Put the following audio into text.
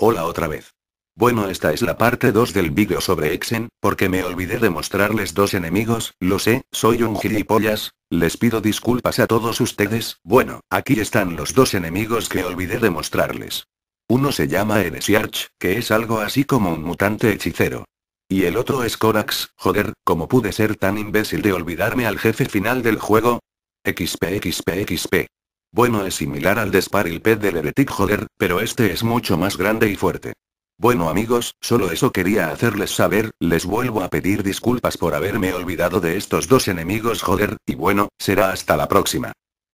Hola otra vez. Bueno, esta es la parte 2 del vídeo sobre Exen, porque me olvidé de mostrarles dos enemigos, lo sé, soy un gilipollas, les pido disculpas a todos ustedes, bueno, aquí están los dos enemigos que olvidé de mostrarles. Uno se llama Eresiarch, que es algo así como un mutante hechicero. Y el otro es Corax, joder, ¿cómo pude ser tan imbécil de olvidarme al jefe final del juego? XP XP XP. Bueno es similar al de Pet del Heretic Joder, pero este es mucho más grande y fuerte. Bueno amigos, solo eso quería hacerles saber, les vuelvo a pedir disculpas por haberme olvidado de estos dos enemigos joder, y bueno, será hasta la próxima.